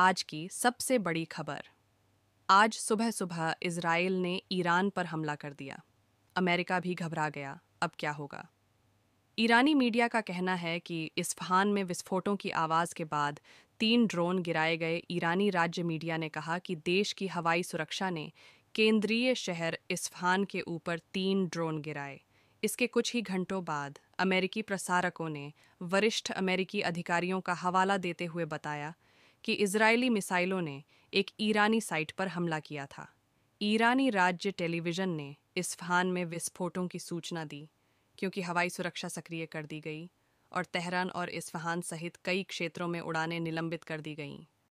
आज की सबसे बड़ी खबर आज सुबह सुबह इसराइल ने ईरान पर हमला कर दिया अमेरिका भी घबरा गया अब क्या होगा ईरानी मीडिया का कहना है कि इस्फहान में विस्फोटों की आवाज़ के बाद तीन ड्रोन गिराए गए ईरानी राज्य मीडिया ने कहा कि देश की हवाई सुरक्षा ने केंद्रीय शहर इस्फहान के ऊपर तीन ड्रोन गिराए इसके कुछ ही घंटों बाद अमेरिकी प्रसारकों ने वरिष्ठ अमेरिकी अधिकारियों का हवाला देते हुए बताया कि इजरायली मिसाइलों ने एक ईरानी साइट पर हमला किया था ईरानी राज्य टेलीविज़न ने इस्फहान में विस्फोटों की सूचना दी क्योंकि हवाई सुरक्षा सक्रिय कर दी गई और तेहरान और इस्फहान सहित कई क्षेत्रों में उड़ानें निलंबित कर दी गईं